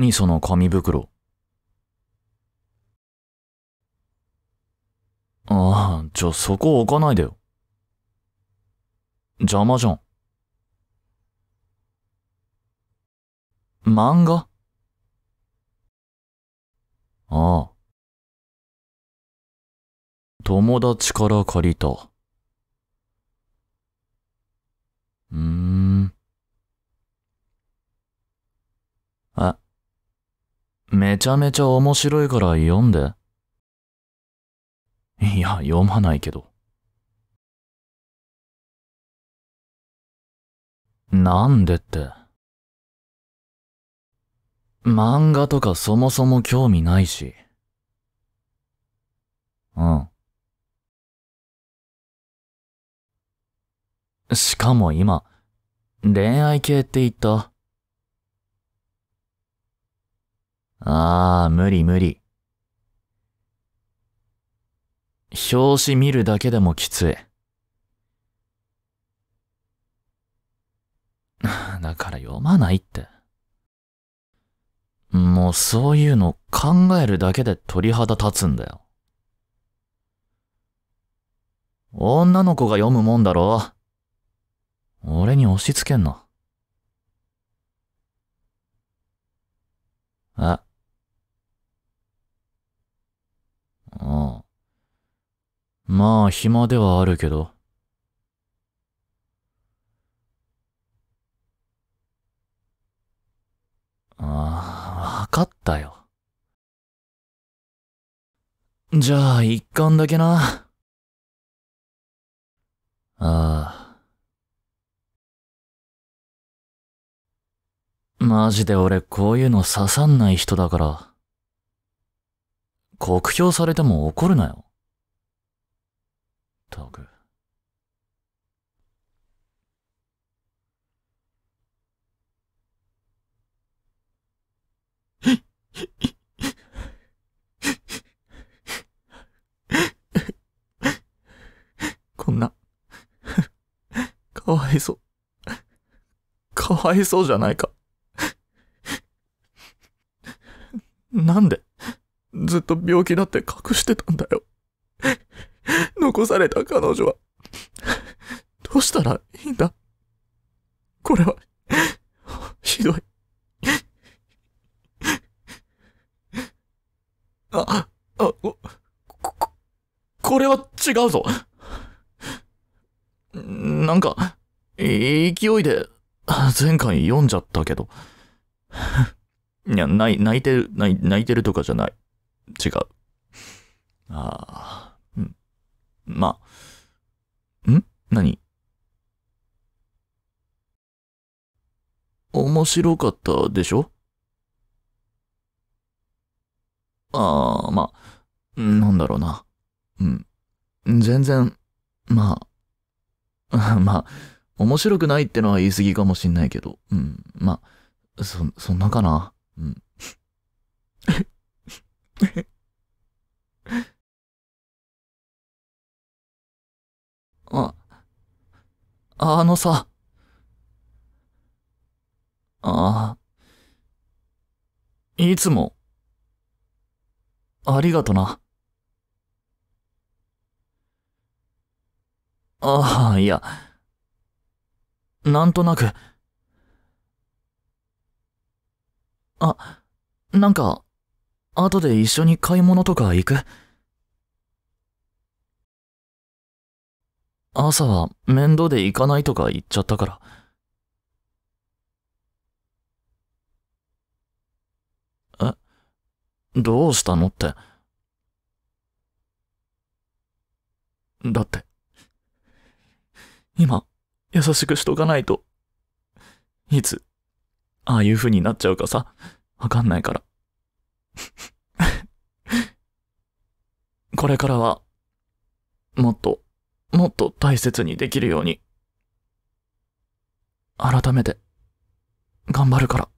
何その紙袋。ああ、じゃ、そこ置かないでよ。邪魔じゃん。漫画ああ。友達から借りた。めちゃめちゃ面白いから読んで。いや、読まないけど。なんでって。漫画とかそもそも興味ないし。うん。しかも今、恋愛系って言った。ああ、無理無理。表紙見るだけでもきつい。だから読まないって。もうそういうの考えるだけで鳥肌立つんだよ。女の子が読むもんだろ俺に押し付けんな。あ、まあ、暇ではあるけど。ああ、わかったよ。じゃあ、一巻だけな。ああ。マジで俺こういうの刺さんない人だから。酷評されても怒るなよ。ったく。こんな、かわいそう。かわいそうじゃないか。なんで、ずっと病気だって隠してたんだよ。残された彼女は、どうしたらいいんだこれは、ひどい。あ、あ、こ、こ、これは違うぞ。なんか、勢いで、前回読んじゃったけど。いや、泣い、泣いてる、泣いてるとかじゃない。違う。ああ。まあ、ん何面白かったでしょああ、まあ、なんだろうな。うん。全然、まあ、まあ、面白くないってのは言い過ぎかもしんないけど、うん、まあ、そ、そんなかな。うん。あのさ。ああ。いつも。ありがとな。ああ、いや。なんとなく。あ、なんか、後で一緒に買い物とか行く朝は面倒で行かないとか言っちゃったから。え、どうしたのって。だって、今、優しくしとかないと、いつ、ああいう風になっちゃうかさ、わかんないから。これからは、もっと、もっと大切にできるように。改めて、頑張るから。